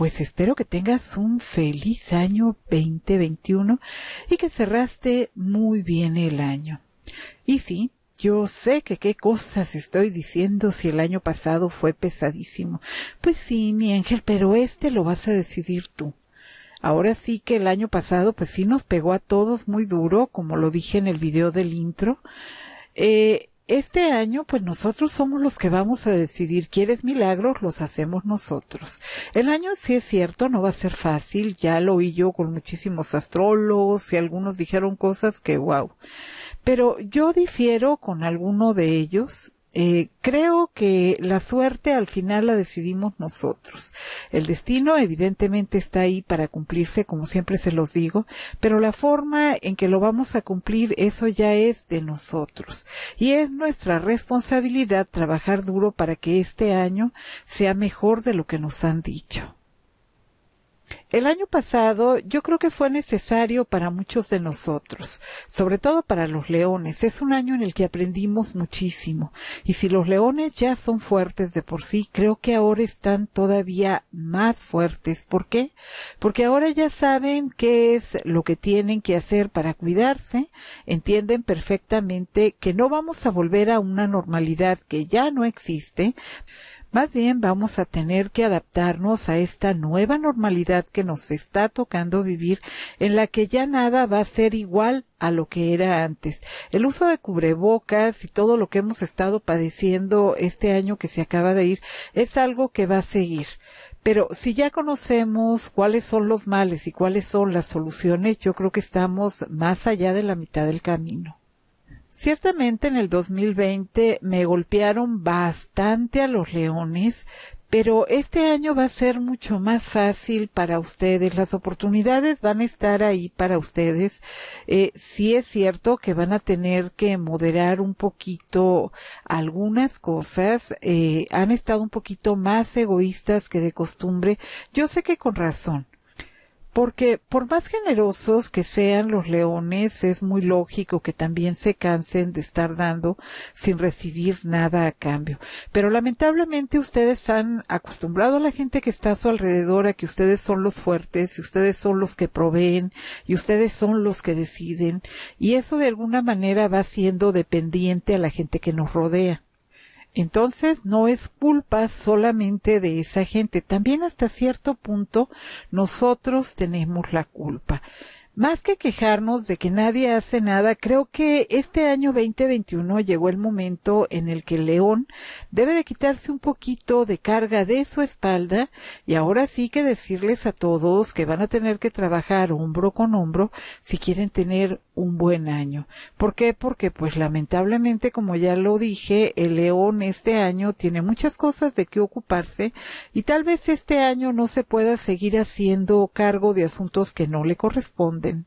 pues espero que tengas un feliz año 2021 y que cerraste muy bien el año. Y sí, yo sé que qué cosas estoy diciendo si el año pasado fue pesadísimo. Pues sí, mi ángel, pero este lo vas a decidir tú. Ahora sí que el año pasado, pues sí nos pegó a todos muy duro, como lo dije en el video del intro. Eh, este año, pues nosotros somos los que vamos a decidir quieres milagros, los hacemos nosotros. El año sí es cierto, no va a ser fácil, ya lo oí yo con muchísimos astrólogos y algunos dijeron cosas que wow. Pero yo difiero con alguno de ellos eh, creo que la suerte al final la decidimos nosotros. El destino evidentemente está ahí para cumplirse, como siempre se los digo, pero la forma en que lo vamos a cumplir, eso ya es de nosotros. Y es nuestra responsabilidad trabajar duro para que este año sea mejor de lo que nos han dicho. El año pasado yo creo que fue necesario para muchos de nosotros, sobre todo para los leones. Es un año en el que aprendimos muchísimo y si los leones ya son fuertes de por sí, creo que ahora están todavía más fuertes. ¿Por qué? Porque ahora ya saben qué es lo que tienen que hacer para cuidarse, entienden perfectamente que no vamos a volver a una normalidad que ya no existe, más bien vamos a tener que adaptarnos a esta nueva normalidad que nos está tocando vivir, en la que ya nada va a ser igual a lo que era antes. El uso de cubrebocas y todo lo que hemos estado padeciendo este año que se acaba de ir es algo que va a seguir. Pero si ya conocemos cuáles son los males y cuáles son las soluciones, yo creo que estamos más allá de la mitad del camino. Ciertamente en el 2020 me golpearon bastante a los leones, pero este año va a ser mucho más fácil para ustedes. Las oportunidades van a estar ahí para ustedes. Eh, sí es cierto que van a tener que moderar un poquito algunas cosas. Eh, han estado un poquito más egoístas que de costumbre. Yo sé que con razón porque por más generosos que sean los leones, es muy lógico que también se cansen de estar dando sin recibir nada a cambio. Pero lamentablemente ustedes han acostumbrado a la gente que está a su alrededor a que ustedes son los fuertes, y ustedes son los que proveen, y ustedes son los que deciden, y eso de alguna manera va siendo dependiente a la gente que nos rodea. Entonces no es culpa solamente de esa gente, también hasta cierto punto nosotros tenemos la culpa. Más que quejarnos de que nadie hace nada, creo que este año 2021 llegó el momento en el que León debe de quitarse un poquito de carga de su espalda y ahora sí que decirles a todos que van a tener que trabajar hombro con hombro si quieren tener un buen año. ¿Por qué? Porque pues lamentablemente, como ya lo dije, el león este año tiene muchas cosas de qué ocuparse y tal vez este año no se pueda seguir haciendo cargo de asuntos que no le corresponden.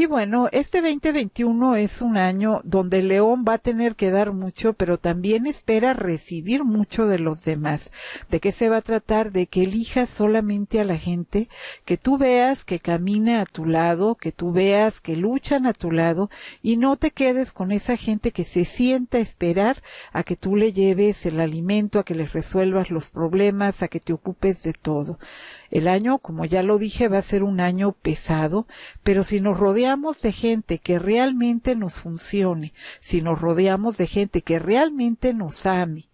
Y bueno, este 2021 es un año donde León va a tener que dar mucho, pero también espera recibir mucho de los demás. ¿De qué se va a tratar? De que elijas solamente a la gente que tú veas que camina a tu lado, que tú veas que luchan a tu lado y no te quedes con esa gente que se sienta a esperar a que tú le lleves el alimento, a que les resuelvas los problemas, a que te ocupes de todo. El año, como ya lo dije, va a ser un año pesado, pero si nos rodeamos de gente que realmente nos funcione, si nos rodeamos de gente que realmente nos ame,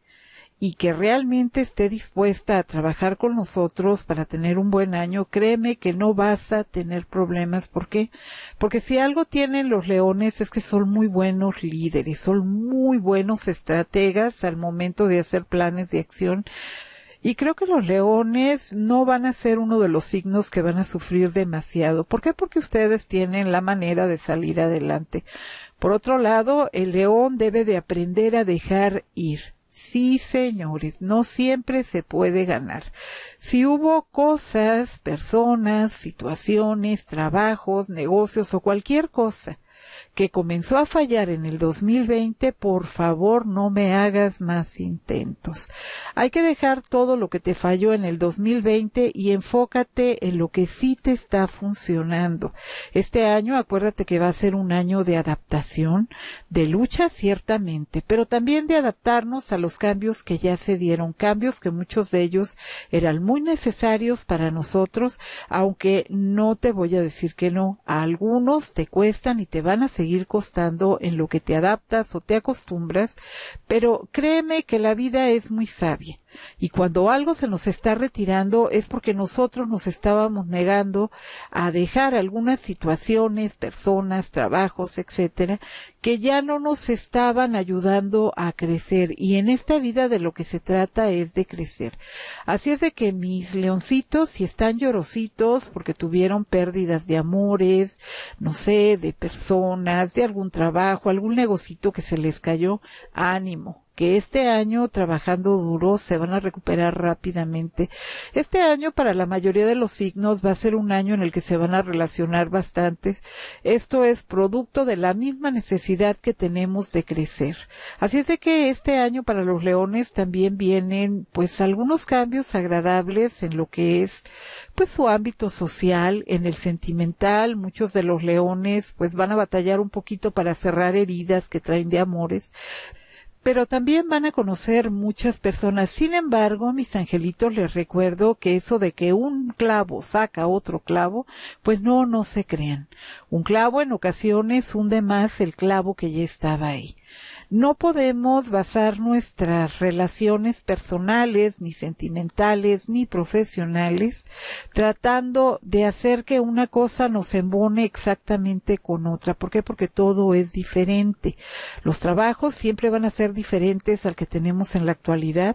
y que realmente esté dispuesta a trabajar con nosotros para tener un buen año, créeme que no vas a tener problemas. ¿Por qué? Porque si algo tienen los leones es que son muy buenos líderes, son muy buenos estrategas al momento de hacer planes de acción y creo que los leones no van a ser uno de los signos que van a sufrir demasiado. ¿Por qué? Porque ustedes tienen la manera de salir adelante. Por otro lado, el león debe de aprender a dejar ir. Sí, señores, no siempre se puede ganar. Si hubo cosas, personas, situaciones, trabajos, negocios o cualquier cosa que comenzó a fallar en el 2020, por favor no me hagas más intentos. Hay que dejar todo lo que te falló en el 2020 y enfócate en lo que sí te está funcionando. Este año, acuérdate que va a ser un año de adaptación, de lucha ciertamente, pero también de adaptarnos a los cambios que ya se dieron, cambios que muchos de ellos eran muy necesarios para nosotros, aunque no te voy a decir que no, a algunos te cuestan y te van a seguir costando en lo que te adaptas o te acostumbras, pero créeme que la vida es muy sabia y cuando algo se nos está retirando es porque nosotros nos estábamos negando a dejar algunas situaciones, personas, trabajos, etcétera, que ya no nos estaban ayudando a crecer. Y en esta vida de lo que se trata es de crecer. Así es de que mis leoncitos, si están llorositos porque tuvieron pérdidas de amores, no sé, de personas, de algún trabajo, algún negocito que se les cayó, ánimo que este año trabajando duro se van a recuperar rápidamente. Este año para la mayoría de los signos va a ser un año en el que se van a relacionar bastante. Esto es producto de la misma necesidad que tenemos de crecer. Así es de que este año para los leones también vienen pues algunos cambios agradables en lo que es pues su ámbito social, en el sentimental. Muchos de los leones pues van a batallar un poquito para cerrar heridas que traen de amores pero también van a conocer muchas personas. Sin embargo, mis angelitos, les recuerdo que eso de que un clavo saca otro clavo, pues no, no se crean. Un clavo en ocasiones hunde más el clavo que ya estaba ahí. No podemos basar nuestras relaciones personales, ni sentimentales, ni profesionales, tratando de hacer que una cosa nos embone exactamente con otra. ¿Por qué? Porque todo es diferente. Los trabajos siempre van a ser diferentes al que tenemos en la actualidad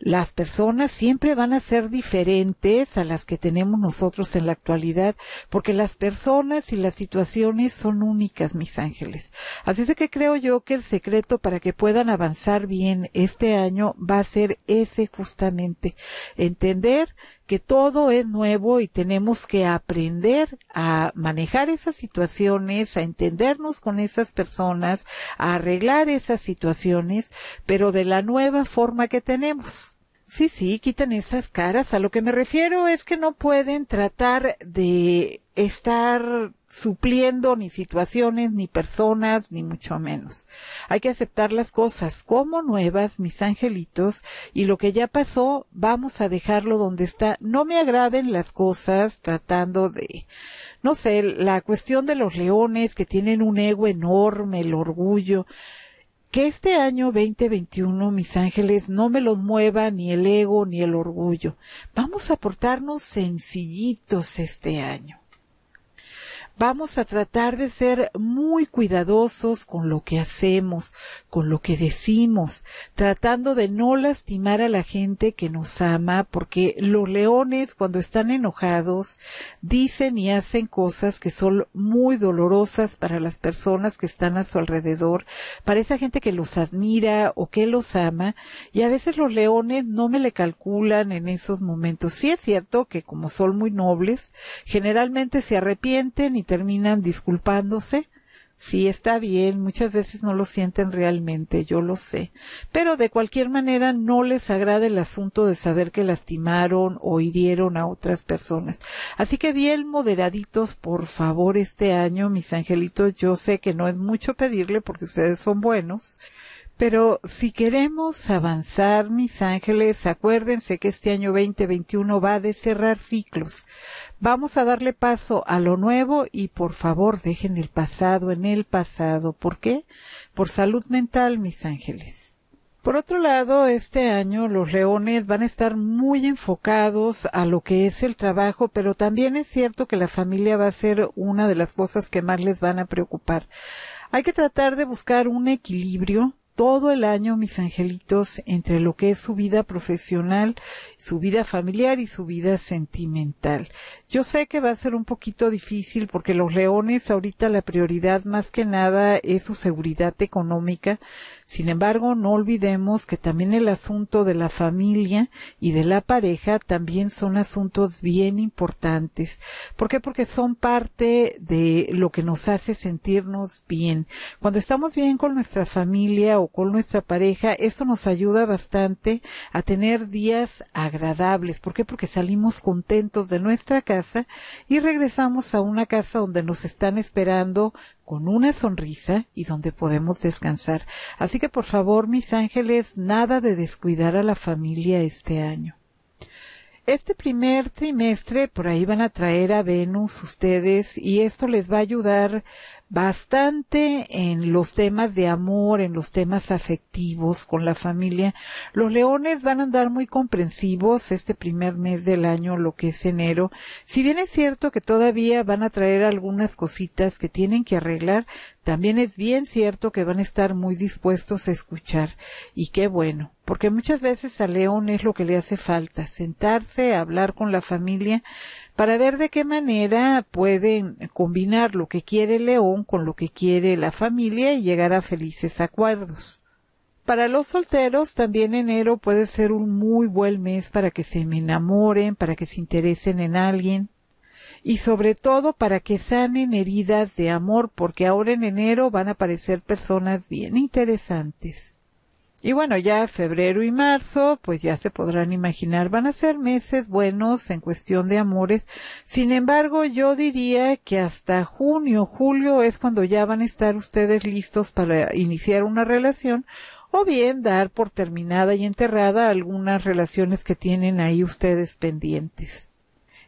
las personas siempre van a ser diferentes a las que tenemos nosotros en la actualidad, porque las personas y las situaciones son únicas, mis ángeles. Así es que creo yo que el secreto para que puedan avanzar bien este año va a ser ese justamente, entender que todo es nuevo y tenemos que aprender a manejar esas situaciones, a entendernos con esas personas, a arreglar esas situaciones, pero de la nueva forma que tenemos. Sí, sí, quitan esas caras. A lo que me refiero es que no pueden tratar de estar supliendo ni situaciones, ni personas, ni mucho menos. Hay que aceptar las cosas como nuevas, mis angelitos, y lo que ya pasó, vamos a dejarlo donde está. No me agraven las cosas tratando de, no sé, la cuestión de los leones que tienen un ego enorme, el orgullo que este año 2021, mis ángeles, no me los mueva ni el ego ni el orgullo. Vamos a portarnos sencillitos este año vamos a tratar de ser muy cuidadosos con lo que hacemos, con lo que decimos, tratando de no lastimar a la gente que nos ama, porque los leones cuando están enojados dicen y hacen cosas que son muy dolorosas para las personas que están a su alrededor, para esa gente que los admira o que los ama, y a veces los leones no me le calculan en esos momentos. Sí es cierto que como son muy nobles, generalmente se arrepienten y terminan disculpándose. Sí, está bien, muchas veces no lo sienten realmente, yo lo sé. Pero de cualquier manera no les agrada el asunto de saber que lastimaron o hirieron a otras personas. Así que bien moderaditos, por favor, este año, mis angelitos, yo sé que no es mucho pedirle porque ustedes son buenos. Pero si queremos avanzar, mis ángeles, acuérdense que este año 2021 va a cerrar ciclos. Vamos a darle paso a lo nuevo y por favor dejen el pasado en el pasado. ¿Por qué? Por salud mental, mis ángeles. Por otro lado, este año los leones van a estar muy enfocados a lo que es el trabajo, pero también es cierto que la familia va a ser una de las cosas que más les van a preocupar. Hay que tratar de buscar un equilibrio todo el año, mis angelitos, entre lo que es su vida profesional, su vida familiar y su vida sentimental. Yo sé que va a ser un poquito difícil porque los leones ahorita la prioridad más que nada es su seguridad económica. Sin embargo, no olvidemos que también el asunto de la familia y de la pareja también son asuntos bien importantes. ¿Por qué? Porque son parte de lo que nos hace sentirnos bien. Cuando estamos bien con nuestra familia o con nuestra pareja, esto nos ayuda bastante a tener días agradables. ¿Por qué? Porque salimos contentos de nuestra casa y regresamos a una casa donde nos están esperando con una sonrisa y donde podemos descansar. Así que por favor, mis ángeles, nada de descuidar a la familia este año este primer trimestre por ahí van a traer a Venus ustedes y esto les va a ayudar bastante en los temas de amor, en los temas afectivos con la familia. Los leones van a andar muy comprensivos este primer mes del año, lo que es enero. Si bien es cierto que todavía van a traer algunas cositas que tienen que arreglar, también es bien cierto que van a estar muy dispuestos a escuchar. Y qué bueno, porque muchas veces al León es lo que le hace falta, sentarse, hablar con la familia, para ver de qué manera pueden combinar lo que quiere León con lo que quiere la familia y llegar a felices acuerdos. Para los solteros también enero puede ser un muy buen mes para que se enamoren, para que se interesen en alguien y sobre todo para que sanen heridas de amor porque ahora en enero van a aparecer personas bien interesantes. Y bueno, ya febrero y marzo, pues ya se podrán imaginar, van a ser meses buenos en cuestión de amores. Sin embargo, yo diría que hasta junio, julio es cuando ya van a estar ustedes listos para iniciar una relación o bien dar por terminada y enterrada algunas relaciones que tienen ahí ustedes pendientes.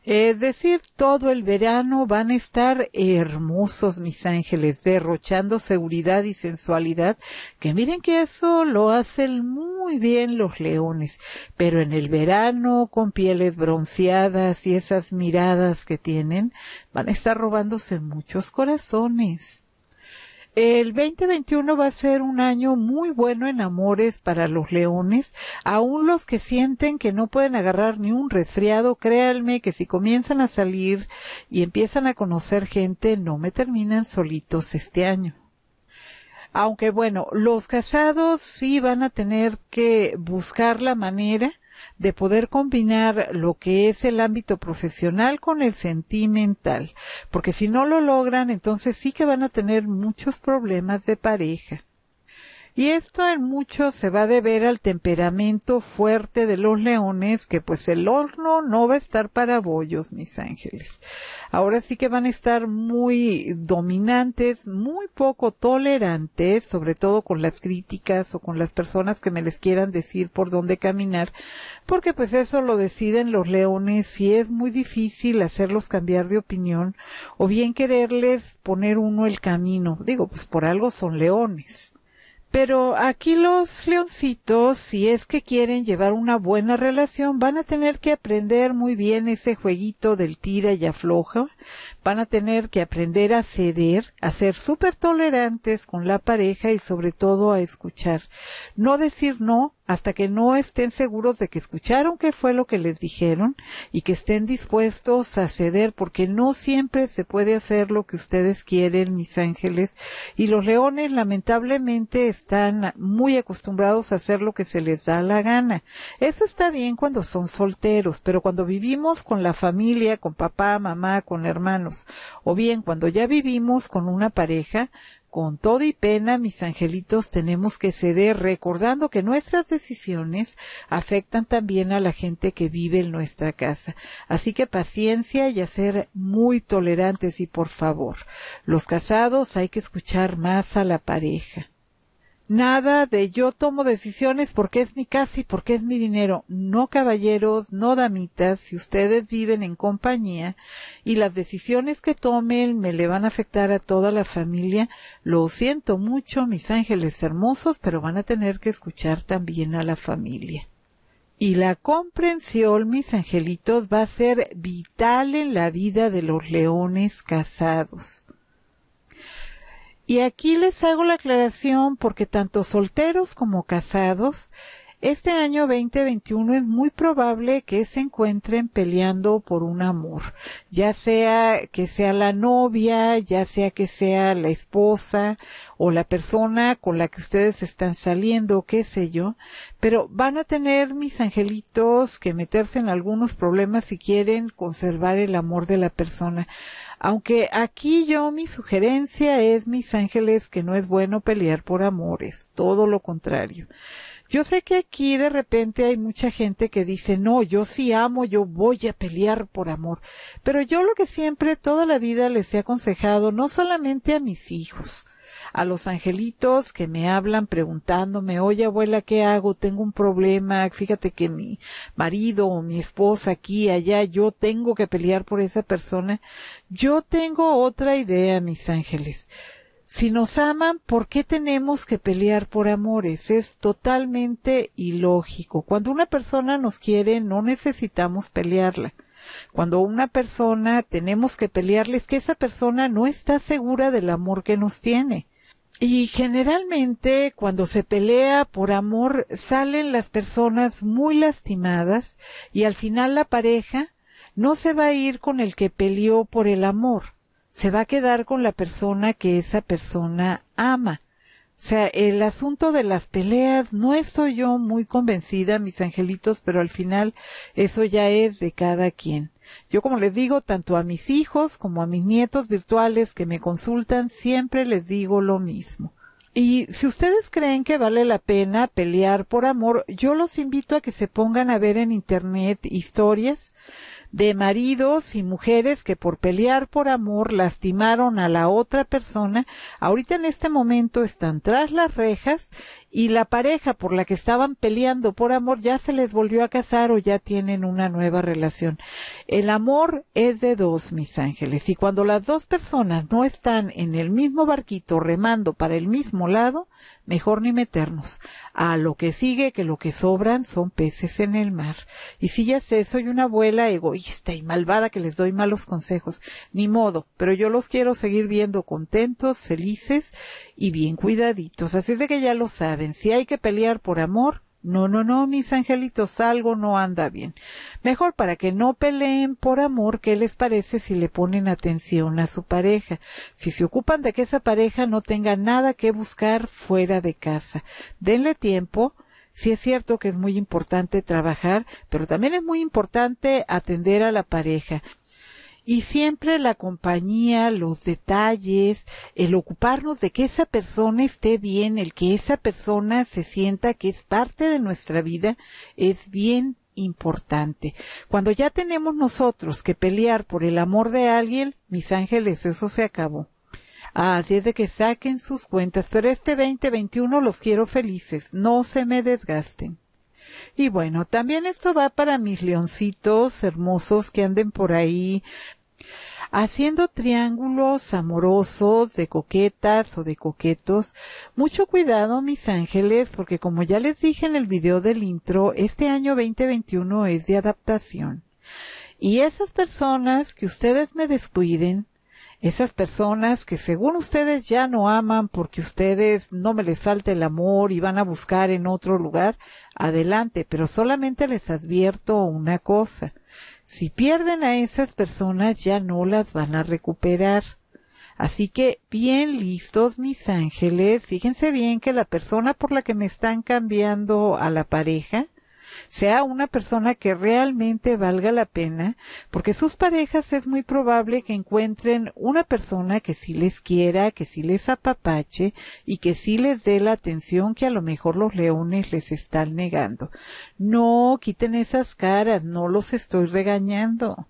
Es decir, todo el verano van a estar hermosos mis ángeles, derrochando seguridad y sensualidad, que miren que eso lo hacen muy bien los leones, pero en el verano con pieles bronceadas y esas miradas que tienen, van a estar robándose muchos corazones. El 2021 va a ser un año muy bueno en amores para los leones. Aún los que sienten que no pueden agarrar ni un resfriado, créanme que si comienzan a salir y empiezan a conocer gente, no me terminan solitos este año. Aunque bueno, los casados sí van a tener que buscar la manera de poder combinar lo que es el ámbito profesional con el sentimental, porque si no lo logran, entonces sí que van a tener muchos problemas de pareja. Y esto en mucho se va a deber al temperamento fuerte de los leones, que pues el horno no va a estar para bollos, mis ángeles. Ahora sí que van a estar muy dominantes, muy poco tolerantes, sobre todo con las críticas o con las personas que me les quieran decir por dónde caminar, porque pues eso lo deciden los leones y es muy difícil hacerlos cambiar de opinión o bien quererles poner uno el camino. Digo, pues por algo son leones. Pero aquí los leoncitos, si es que quieren llevar una buena relación, van a tener que aprender muy bien ese jueguito del tira y afloja, van a tener que aprender a ceder, a ser súper tolerantes con la pareja y sobre todo a escuchar. No decir no hasta que no estén seguros de que escucharon qué fue lo que les dijeron y que estén dispuestos a ceder, porque no siempre se puede hacer lo que ustedes quieren, mis ángeles. Y los leones lamentablemente están muy acostumbrados a hacer lo que se les da la gana. Eso está bien cuando son solteros, pero cuando vivimos con la familia, con papá, mamá, con hermanos, o bien cuando ya vivimos con una pareja, con todo y pena, mis angelitos, tenemos que ceder recordando que nuestras decisiones afectan también a la gente que vive en nuestra casa. Así que paciencia y a ser muy tolerantes y por favor, los casados hay que escuchar más a la pareja nada de yo tomo decisiones porque es mi casa y porque es mi dinero. No caballeros, no damitas, si ustedes viven en compañía y las decisiones que tomen me le van a afectar a toda la familia, lo siento mucho, mis ángeles hermosos, pero van a tener que escuchar también a la familia. Y la comprensión, mis angelitos, va a ser vital en la vida de los leones casados. Y aquí les hago la aclaración porque tanto solteros como casados este año 2021 es muy probable que se encuentren peleando por un amor, ya sea que sea la novia, ya sea que sea la esposa o la persona con la que ustedes están saliendo, qué sé yo, pero van a tener mis angelitos que meterse en algunos problemas si quieren conservar el amor de la persona. Aunque aquí yo mi sugerencia es, mis ángeles, que no es bueno pelear por amores, todo lo contrario. Yo sé que aquí de repente hay mucha gente que dice, no, yo sí amo, yo voy a pelear por amor. Pero yo lo que siempre toda la vida les he aconsejado, no solamente a mis hijos, a los angelitos que me hablan preguntándome, oye abuela, ¿qué hago? Tengo un problema, fíjate que mi marido o mi esposa aquí, allá, yo tengo que pelear por esa persona. Yo tengo otra idea, mis ángeles. Si nos aman, ¿por qué tenemos que pelear por amores? Es totalmente ilógico. Cuando una persona nos quiere, no necesitamos pelearla. Cuando una persona tenemos que pelearle es que esa persona no está segura del amor que nos tiene. Y generalmente cuando se pelea por amor salen las personas muy lastimadas y al final la pareja no se va a ir con el que peleó por el amor se va a quedar con la persona que esa persona ama. O sea, el asunto de las peleas, no estoy yo muy convencida, mis angelitos, pero al final eso ya es de cada quien. Yo como les digo, tanto a mis hijos como a mis nietos virtuales que me consultan, siempre les digo lo mismo. Y si ustedes creen que vale la pena pelear por amor, yo los invito a que se pongan a ver en Internet historias de maridos y mujeres que por pelear por amor lastimaron a la otra persona, ahorita en este momento están tras las rejas y la pareja por la que estaban peleando por amor ya se les volvió a casar o ya tienen una nueva relación. El amor es de dos, mis ángeles, y cuando las dos personas no están en el mismo barquito remando para el mismo lado, mejor ni meternos. A lo que sigue que lo que sobran son peces en el mar. Y si ya sé, soy una abuela egoísta y malvada que les doy malos consejos. Ni modo, pero yo los quiero seguir viendo contentos, felices y bien cuidaditos. Así es de que ya lo saben si hay que pelear por amor, no, no, no, mis angelitos, algo no anda bien. Mejor para que no peleen por amor, ¿qué les parece si le ponen atención a su pareja? Si se ocupan de que esa pareja no tenga nada que buscar fuera de casa. Denle tiempo, si es cierto que es muy importante trabajar, pero también es muy importante atender a la pareja y siempre la compañía, los detalles, el ocuparnos de que esa persona esté bien, el que esa persona se sienta que es parte de nuestra vida, es bien importante. Cuando ya tenemos nosotros que pelear por el amor de alguien, mis ángeles, eso se acabó. Así es de que saquen sus cuentas, pero este 2021 los quiero felices, no se me desgasten. Y bueno, también esto va para mis leoncitos hermosos que anden por ahí haciendo triángulos amorosos de coquetas o de coquetos. Mucho cuidado, mis ángeles, porque como ya les dije en el video del intro, este año 2021 es de adaptación. Y esas personas que ustedes me descuiden, esas personas que según ustedes ya no aman porque ustedes no me les falta el amor y van a buscar en otro lugar, adelante, pero solamente les advierto una cosa. Si pierden a esas personas ya no las van a recuperar. Así que bien listos mis ángeles, fíjense bien que la persona por la que me están cambiando a la pareja sea una persona que realmente valga la pena, porque sus parejas es muy probable que encuentren una persona que sí les quiera, que sí les apapache y que sí les dé la atención que a lo mejor los leones les están negando. No quiten esas caras, no los estoy regañando.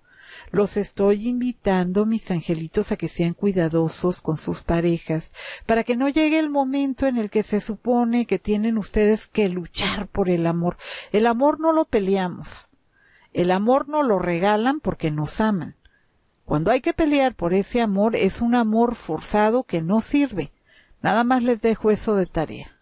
Los estoy invitando, mis angelitos, a que sean cuidadosos con sus parejas, para que no llegue el momento en el que se supone que tienen ustedes que luchar por el amor. El amor no lo peleamos. El amor no lo regalan porque nos aman. Cuando hay que pelear por ese amor es un amor forzado que no sirve. Nada más les dejo eso de tarea.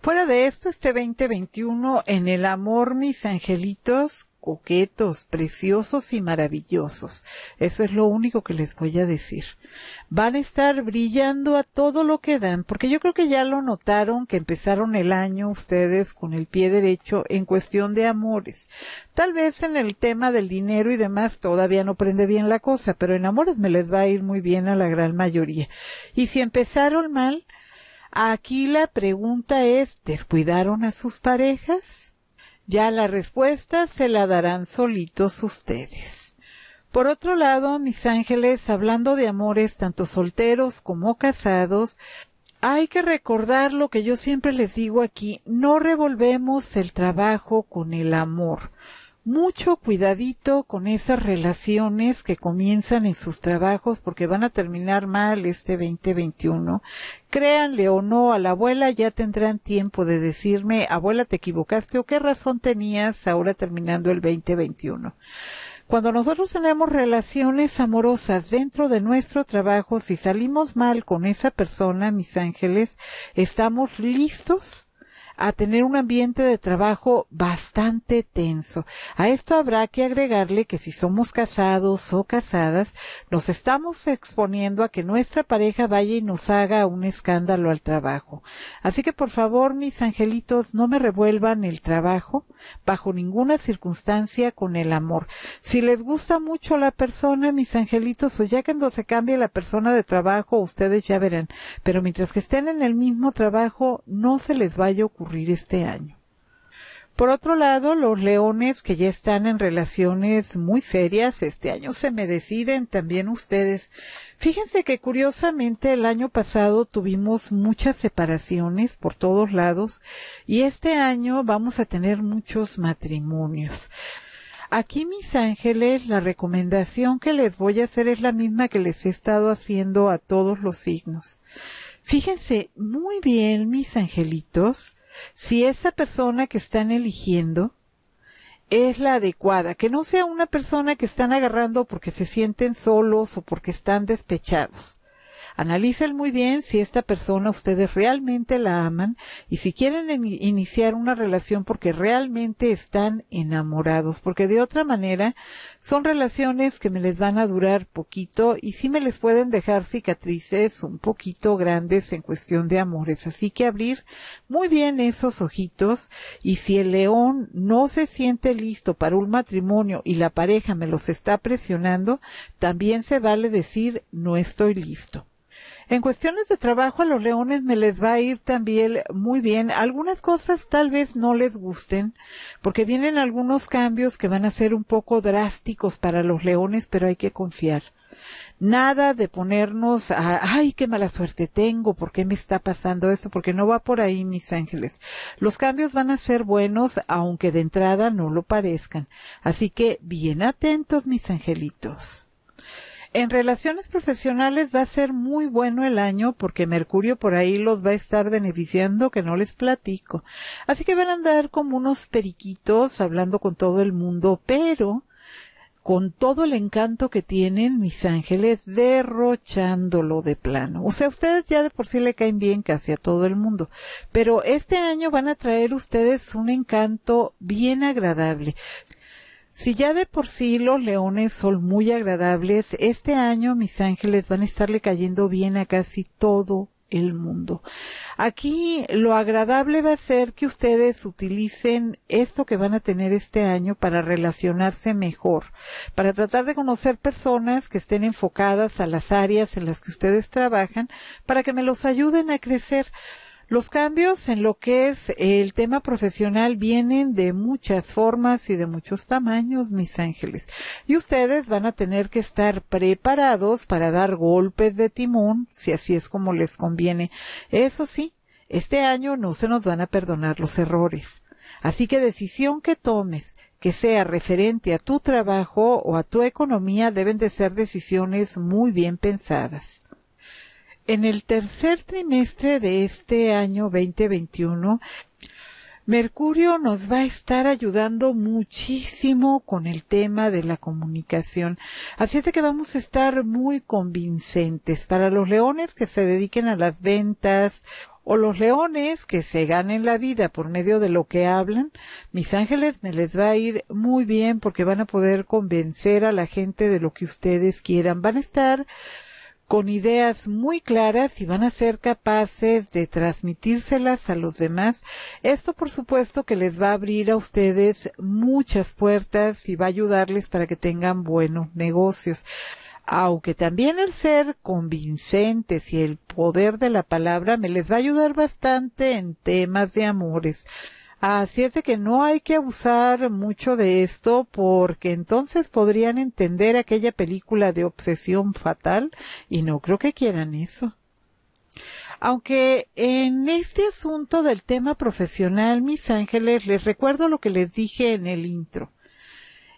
Fuera de esto, este 2021 en el amor, mis angelitos, coquetos, preciosos y maravillosos. Eso es lo único que les voy a decir. Van a estar brillando a todo lo que dan, porque yo creo que ya lo notaron que empezaron el año ustedes con el pie derecho en cuestión de amores. Tal vez en el tema del dinero y demás todavía no prende bien la cosa, pero en amores me les va a ir muy bien a la gran mayoría. Y si empezaron mal, aquí la pregunta es, ¿descuidaron a sus parejas? Ya la respuesta se la darán solitos ustedes. Por otro lado, mis ángeles, hablando de amores tanto solteros como casados, hay que recordar lo que yo siempre les digo aquí, no revolvemos el trabajo con el amor mucho cuidadito con esas relaciones que comienzan en sus trabajos porque van a terminar mal este 2021. Créanle o no a la abuela, ya tendrán tiempo de decirme, abuela, te equivocaste o qué razón tenías ahora terminando el 2021. Cuando nosotros tenemos relaciones amorosas dentro de nuestro trabajo, si salimos mal con esa persona, mis ángeles, estamos listos a tener un ambiente de trabajo bastante tenso. A esto habrá que agregarle que si somos casados o casadas, nos estamos exponiendo a que nuestra pareja vaya y nos haga un escándalo al trabajo. Así que por favor, mis angelitos, no me revuelvan el trabajo bajo ninguna circunstancia con el amor. Si les gusta mucho la persona, mis angelitos, pues ya cuando se cambie la persona de trabajo, ustedes ya verán. Pero mientras que estén en el mismo trabajo, no se les vaya este año. Por otro lado, los leones que ya están en relaciones muy serias, este año se me deciden también ustedes. Fíjense que curiosamente el año pasado tuvimos muchas separaciones por todos lados y este año vamos a tener muchos matrimonios. Aquí mis ángeles, la recomendación que les voy a hacer es la misma que les he estado haciendo a todos los signos. Fíjense muy bien mis angelitos si esa persona que están eligiendo es la adecuada, que no sea una persona que están agarrando porque se sienten solos o porque están despechados analicen muy bien si esta persona ustedes realmente la aman y si quieren iniciar una relación porque realmente están enamorados, porque de otra manera son relaciones que me les van a durar poquito y si me les pueden dejar cicatrices un poquito grandes en cuestión de amores. Así que abrir muy bien esos ojitos y si el león no se siente listo para un matrimonio y la pareja me los está presionando, también se vale decir no estoy listo. En cuestiones de trabajo a los leones me les va a ir también muy bien. Algunas cosas tal vez no les gusten porque vienen algunos cambios que van a ser un poco drásticos para los leones, pero hay que confiar. Nada de ponernos a, ay, qué mala suerte tengo, ¿por qué me está pasando esto? Porque no va por ahí, mis ángeles. Los cambios van a ser buenos, aunque de entrada no lo parezcan. Así que bien atentos, mis angelitos. En relaciones profesionales va a ser muy bueno el año porque Mercurio por ahí los va a estar beneficiando que no les platico. Así que van a andar como unos periquitos hablando con todo el mundo, pero con todo el encanto que tienen mis ángeles derrochándolo de plano. O sea, ustedes ya de por sí le caen bien casi a todo el mundo, pero este año van a traer ustedes un encanto bien agradable. Si ya de por sí los leones son muy agradables, este año mis ángeles van a estarle cayendo bien a casi todo el mundo. Aquí lo agradable va a ser que ustedes utilicen esto que van a tener este año para relacionarse mejor, para tratar de conocer personas que estén enfocadas a las áreas en las que ustedes trabajan, para que me los ayuden a crecer. Los cambios en lo que es el tema profesional vienen de muchas formas y de muchos tamaños, mis ángeles. Y ustedes van a tener que estar preparados para dar golpes de timón, si así es como les conviene. Eso sí, este año no se nos van a perdonar los errores. Así que decisión que tomes, que sea referente a tu trabajo o a tu economía, deben de ser decisiones muy bien pensadas. En el tercer trimestre de este año 2021, Mercurio nos va a estar ayudando muchísimo con el tema de la comunicación. Así es que vamos a estar muy convincentes para los leones que se dediquen a las ventas o los leones que se ganen la vida por medio de lo que hablan, mis ángeles me les va a ir muy bien porque van a poder convencer a la gente de lo que ustedes quieran. Van a estar con ideas muy claras y van a ser capaces de transmitírselas a los demás. Esto por supuesto que les va a abrir a ustedes muchas puertas y va a ayudarles para que tengan buenos negocios. Aunque también el ser convincentes y el poder de la palabra me les va a ayudar bastante en temas de amores. Así es de que no hay que abusar mucho de esto porque entonces podrían entender aquella película de obsesión fatal y no creo que quieran eso. Aunque en este asunto del tema profesional, mis ángeles, les recuerdo lo que les dije en el intro.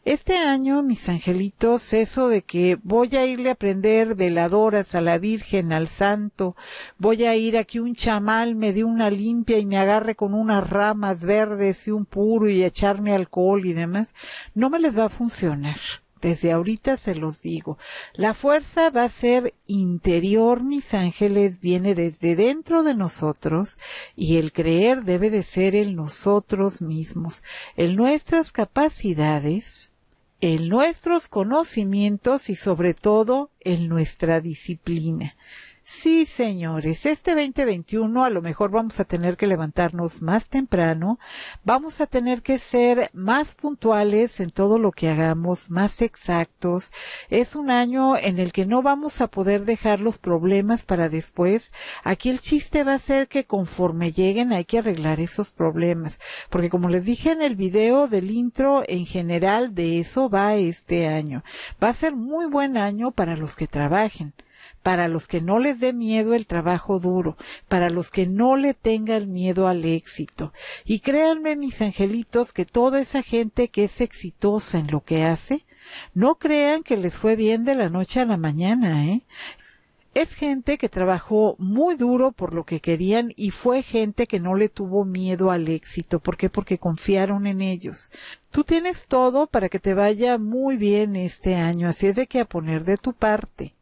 Este año, mis angelitos, eso de que voy a irle a prender veladoras a la Virgen, al Santo, voy a ir a que un chamal me dé una limpia y me agarre con unas ramas verdes y un puro y echarme alcohol y demás, no me les va a funcionar. Desde ahorita se los digo. La fuerza va a ser interior, mis ángeles, viene desde dentro de nosotros y el creer debe de ser en nosotros mismos, en nuestras capacidades en nuestros conocimientos y sobre todo en nuestra disciplina. Sí, señores, este 2021 a lo mejor vamos a tener que levantarnos más temprano, vamos a tener que ser más puntuales en todo lo que hagamos, más exactos. Es un año en el que no vamos a poder dejar los problemas para después. Aquí el chiste va a ser que conforme lleguen hay que arreglar esos problemas, porque como les dije en el video del intro, en general de eso va este año. Va a ser muy buen año para los que trabajen para los que no les dé miedo el trabajo duro, para los que no le tengan miedo al éxito. Y créanme, mis angelitos, que toda esa gente que es exitosa en lo que hace, no crean que les fue bien de la noche a la mañana, ¿eh? es gente que trabajó muy duro por lo que querían y fue gente que no le tuvo miedo al éxito. ¿Por qué? Porque confiaron en ellos. Tú tienes todo para que te vaya muy bien este año, así es de que a poner de tu parte.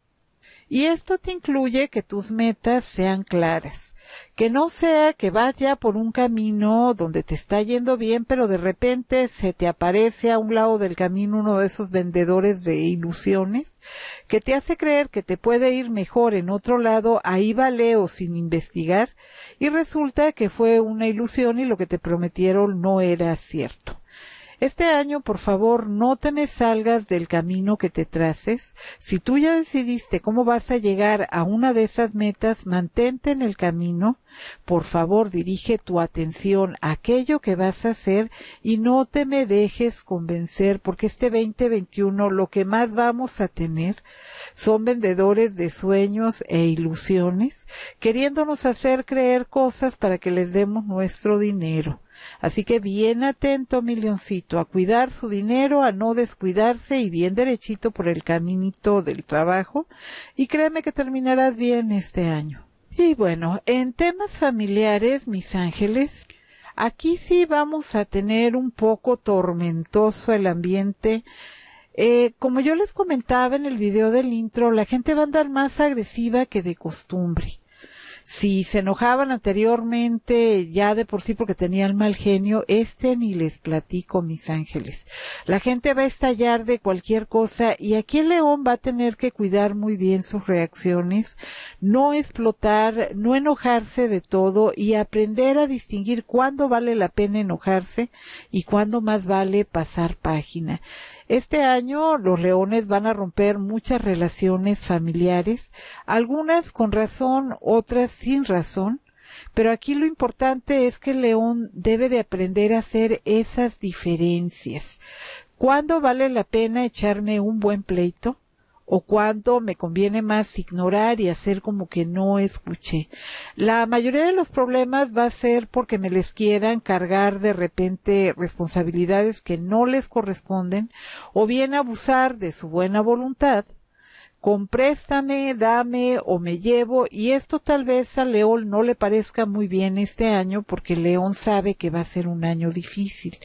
Y esto te incluye que tus metas sean claras, que no sea que vaya por un camino donde te está yendo bien, pero de repente se te aparece a un lado del camino uno de esos vendedores de ilusiones que te hace creer que te puede ir mejor en otro lado, ahí valeo sin investigar, y resulta que fue una ilusión y lo que te prometieron no era cierto. Este año, por favor, no te me salgas del camino que te traces. Si tú ya decidiste cómo vas a llegar a una de esas metas, mantente en el camino. Por favor, dirige tu atención a aquello que vas a hacer y no te me dejes convencer porque este 2021 lo que más vamos a tener son vendedores de sueños e ilusiones queriéndonos hacer creer cosas para que les demos nuestro dinero. Así que bien atento, mi leoncito, a cuidar su dinero, a no descuidarse y bien derechito por el caminito del trabajo. Y créeme que terminarás bien este año. Y bueno, en temas familiares, mis ángeles, aquí sí vamos a tener un poco tormentoso el ambiente. Eh, como yo les comentaba en el video del intro, la gente va a andar más agresiva que de costumbre. Si se enojaban anteriormente ya de por sí porque tenían mal genio, este ni les platico, mis ángeles. La gente va a estallar de cualquier cosa y aquí el león va a tener que cuidar muy bien sus reacciones, no explotar, no enojarse de todo y aprender a distinguir cuándo vale la pena enojarse y cuándo más vale pasar página. Este año los leones van a romper muchas relaciones familiares, algunas con razón, otras sin razón, pero aquí lo importante es que el león debe de aprender a hacer esas diferencias. ¿Cuándo vale la pena echarme un buen pleito? o cuándo me conviene más ignorar y hacer como que no escuché. La mayoría de los problemas va a ser porque me les quieran cargar de repente responsabilidades que no les corresponden o bien abusar de su buena voluntad compréstame, dame o me llevo. Y esto tal vez a León no le parezca muy bien este año porque León sabe que va a ser un año difícil.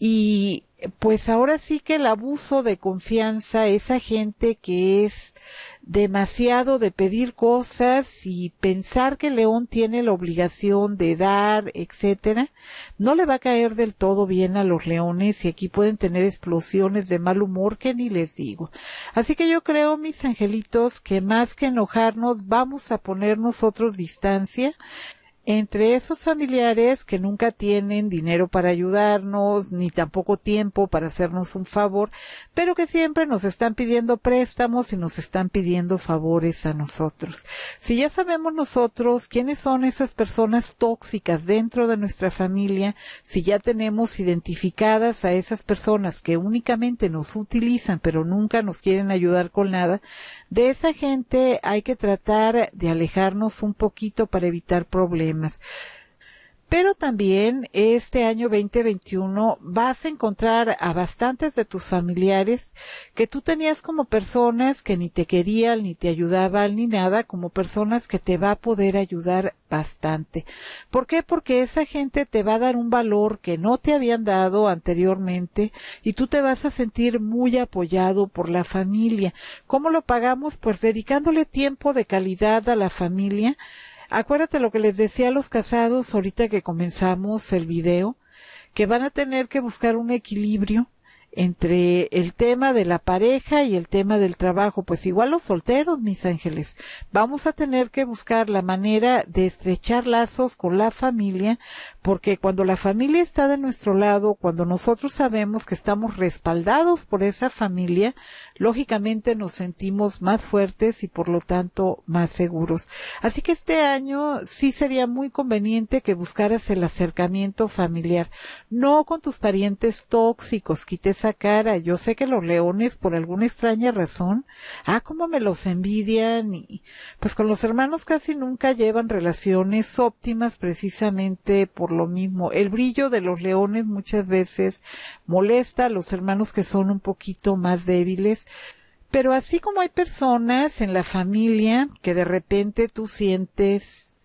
Y pues ahora sí que el abuso de confianza, esa gente que es demasiado de pedir cosas y pensar que el León tiene la obligación de dar, etcétera, no le va a caer del todo bien a los leones y aquí pueden tener explosiones de mal humor que ni les digo. Así que yo creo, mis angelitos, que más que enojarnos vamos a poner nosotros distancia, entre esos familiares que nunca tienen dinero para ayudarnos, ni tampoco tiempo para hacernos un favor, pero que siempre nos están pidiendo préstamos y nos están pidiendo favores a nosotros. Si ya sabemos nosotros quiénes son esas personas tóxicas dentro de nuestra familia, si ya tenemos identificadas a esas personas que únicamente nos utilizan pero nunca nos quieren ayudar con nada, de esa gente hay que tratar de alejarnos un poquito para evitar problemas pero también este año 2021 vas a encontrar a bastantes de tus familiares que tú tenías como personas que ni te querían, ni te ayudaban, ni nada, como personas que te va a poder ayudar bastante. ¿Por qué? Porque esa gente te va a dar un valor que no te habían dado anteriormente y tú te vas a sentir muy apoyado por la familia. ¿Cómo lo pagamos? Pues dedicándole tiempo de calidad a la familia acuérdate lo que les decía a los casados ahorita que comenzamos el video, que van a tener que buscar un equilibrio entre el tema de la pareja y el tema del trabajo, pues igual los solteros, mis ángeles. Vamos a tener que buscar la manera de estrechar lazos con la familia, porque cuando la familia está de nuestro lado, cuando nosotros sabemos que estamos respaldados por esa familia, lógicamente nos sentimos más fuertes y por lo tanto más seguros. Así que este año sí sería muy conveniente que buscaras el acercamiento familiar, no con tus parientes tóxicos, quites cara. Yo sé que los leones, por alguna extraña razón, ah, cómo me los envidian. Y, pues con los hermanos casi nunca llevan relaciones óptimas precisamente por lo mismo. El brillo de los leones muchas veces molesta a los hermanos que son un poquito más débiles. Pero así como hay personas en la familia que de repente tú sientes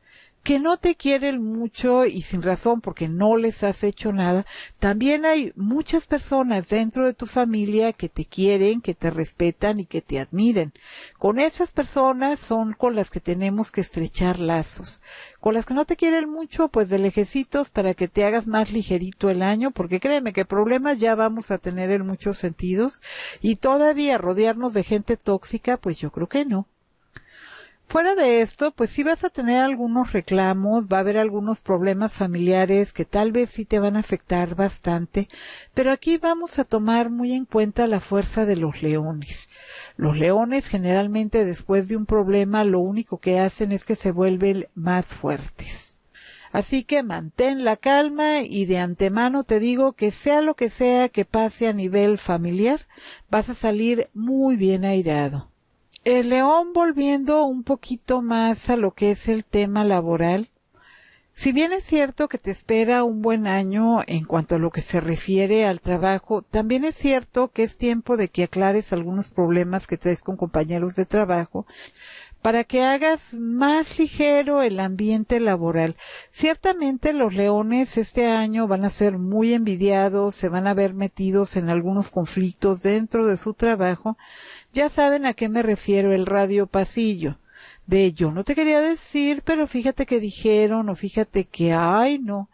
que no te quieren mucho y sin razón porque no les has hecho nada, también hay muchas personas dentro de tu familia que te quieren, que te respetan y que te admiren. Con esas personas son con las que tenemos que estrechar lazos. Con las que no te quieren mucho, pues de lejecitos para que te hagas más ligerito el año, porque créeme que problemas ya vamos a tener en muchos sentidos y todavía rodearnos de gente tóxica, pues yo creo que no. Fuera de esto, pues sí vas a tener algunos reclamos, va a haber algunos problemas familiares que tal vez sí te van a afectar bastante, pero aquí vamos a tomar muy en cuenta la fuerza de los leones. Los leones generalmente después de un problema lo único que hacen es que se vuelven más fuertes. Así que mantén la calma y de antemano te digo que sea lo que sea que pase a nivel familiar, vas a salir muy bien airado. El León, volviendo un poquito más a lo que es el tema laboral, si bien es cierto que te espera un buen año en cuanto a lo que se refiere al trabajo, también es cierto que es tiempo de que aclares algunos problemas que traes con compañeros de trabajo, para que hagas más ligero el ambiente laboral. Ciertamente los leones este año van a ser muy envidiados, se van a ver metidos en algunos conflictos dentro de su trabajo. Ya saben a qué me refiero el radio pasillo. De ello no te quería decir, pero fíjate que dijeron o fíjate que ay no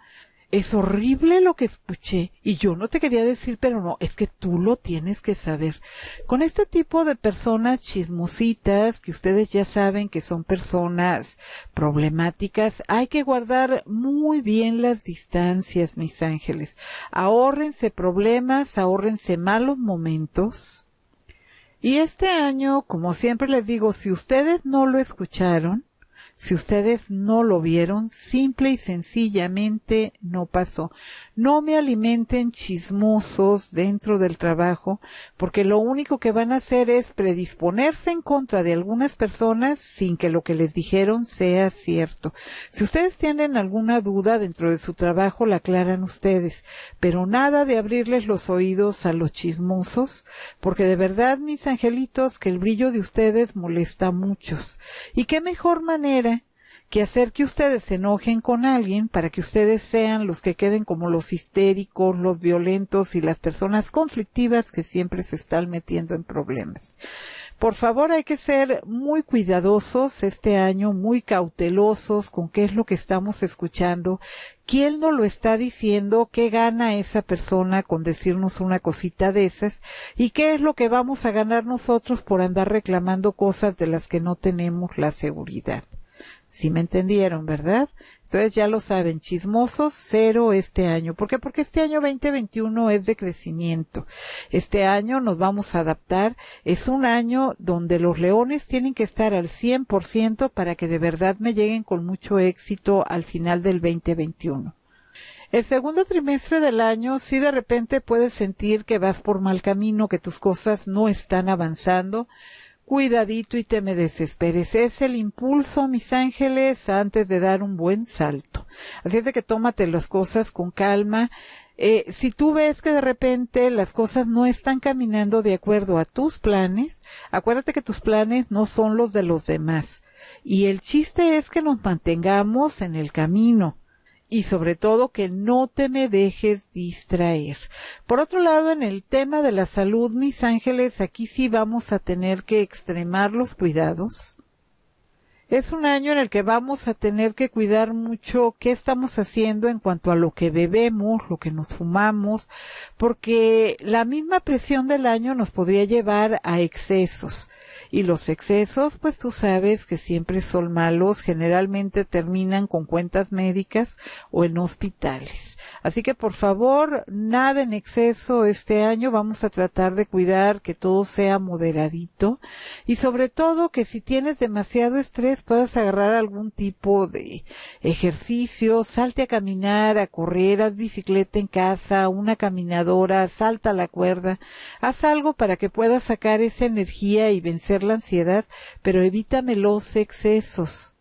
es horrible lo que escuché y yo no te quería decir, pero no, es que tú lo tienes que saber. Con este tipo de personas chismositas, que ustedes ya saben que son personas problemáticas, hay que guardar muy bien las distancias, mis ángeles. Ahórrense problemas, ahórrense malos momentos. Y este año, como siempre les digo, si ustedes no lo escucharon, si ustedes no lo vieron, simple y sencillamente no pasó. No me alimenten chismosos dentro del trabajo, porque lo único que van a hacer es predisponerse en contra de algunas personas sin que lo que les dijeron sea cierto. Si ustedes tienen alguna duda dentro de su trabajo, la aclaran ustedes, pero nada de abrirles los oídos a los chismosos, porque de verdad, mis angelitos, que el brillo de ustedes molesta a muchos. Y qué mejor manera que hacer que ustedes se enojen con alguien para que ustedes sean los que queden como los histéricos, los violentos y las personas conflictivas que siempre se están metiendo en problemas. Por favor, hay que ser muy cuidadosos este año, muy cautelosos con qué es lo que estamos escuchando, quién no lo está diciendo, qué gana esa persona con decirnos una cosita de esas y qué es lo que vamos a ganar nosotros por andar reclamando cosas de las que no tenemos la seguridad. Si me entendieron, ¿verdad? Entonces ya lo saben, chismosos cero este año. ¿Por qué? Porque este año 2021 es de crecimiento. Este año nos vamos a adaptar. Es un año donde los leones tienen que estar al 100% para que de verdad me lleguen con mucho éxito al final del 2021. El segundo trimestre del año, si de repente puedes sentir que vas por mal camino, que tus cosas no están avanzando, Cuidadito y te me desesperes. Es el impulso, mis ángeles, antes de dar un buen salto. Así es de que tómate las cosas con calma. Eh, si tú ves que de repente las cosas no están caminando de acuerdo a tus planes, acuérdate que tus planes no son los de los demás. Y el chiste es que nos mantengamos en el camino y sobre todo que no te me dejes distraer. Por otro lado, en el tema de la salud, mis ángeles, aquí sí vamos a tener que extremar los cuidados. Es un año en el que vamos a tener que cuidar mucho qué estamos haciendo en cuanto a lo que bebemos, lo que nos fumamos, porque la misma presión del año nos podría llevar a excesos. Y los excesos, pues tú sabes que siempre son malos, generalmente terminan con cuentas médicas o en hospitales. Así que por favor, nada en exceso este año, vamos a tratar de cuidar que todo sea moderadito y sobre todo que si tienes demasiado estrés puedas agarrar algún tipo de ejercicio, salte a caminar, a correr, haz bicicleta en casa, una caminadora, salta la cuerda, haz algo para que puedas sacar esa energía y la ansiedad, pero evítame los excesos.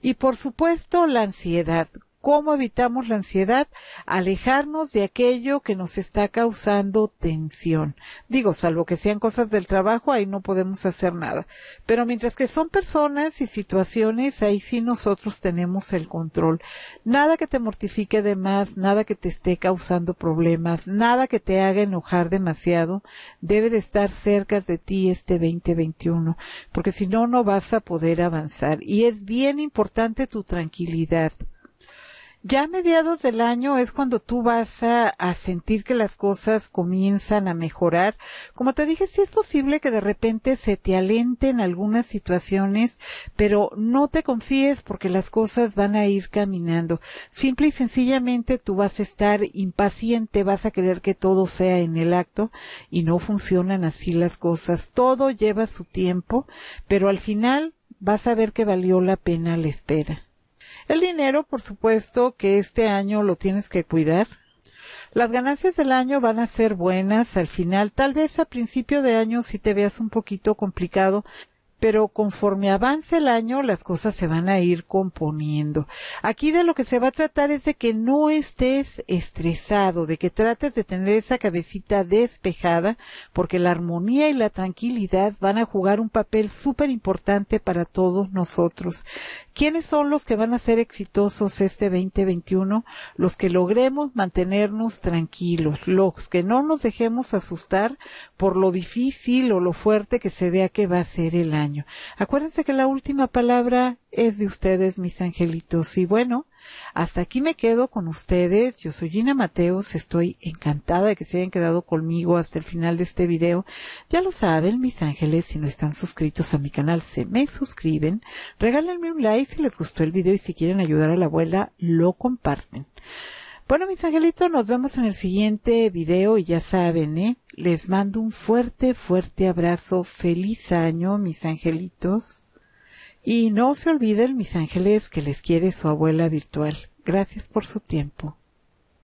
Y por supuesto la ansiedad cómo evitamos la ansiedad, alejarnos de aquello que nos está causando tensión. Digo, salvo que sean cosas del trabajo, ahí no podemos hacer nada. Pero mientras que son personas y situaciones, ahí sí nosotros tenemos el control. Nada que te mortifique de más, nada que te esté causando problemas, nada que te haga enojar demasiado, debe de estar cerca de ti este 2021, porque si no, no vas a poder avanzar. Y es bien importante tu tranquilidad. Ya a mediados del año es cuando tú vas a, a, sentir que las cosas comienzan a mejorar. Como te dije, sí es posible que de repente se te alenten algunas situaciones, pero no te confíes porque las cosas van a ir caminando. Simple y sencillamente tú vas a estar impaciente, vas a querer que todo sea en el acto y no funcionan así las cosas. Todo lleva su tiempo, pero al final vas a ver que valió la pena la espera. El dinero, por supuesto, que este año lo tienes que cuidar. Las ganancias del año van a ser buenas al final. Tal vez a principio de año sí te veas un poquito complicado, pero conforme avance el año las cosas se van a ir componiendo. Aquí de lo que se va a tratar es de que no estés estresado, de que trates de tener esa cabecita despejada, porque la armonía y la tranquilidad van a jugar un papel súper importante para todos nosotros. ¿Quiénes son los que van a ser exitosos este 2021? Los que logremos mantenernos tranquilos, los que no nos dejemos asustar por lo difícil o lo fuerte que se vea que va a ser el año. Acuérdense que la última palabra es de ustedes, mis angelitos. Y bueno, hasta aquí me quedo con ustedes. Yo soy Gina Mateos. Estoy encantada de que se hayan quedado conmigo hasta el final de este video. Ya lo saben, mis ángeles, si no están suscritos a mi canal, se me suscriben. Regálenme un like si les gustó el video y si quieren ayudar a la abuela, lo comparten. Bueno, mis angelitos, nos vemos en el siguiente video y ya saben, ¿eh? Les mando un fuerte, fuerte abrazo. Feliz año, mis angelitos. Y no se olviden Mis Ángeles que les quiere su abuela virtual. Gracias por su tiempo.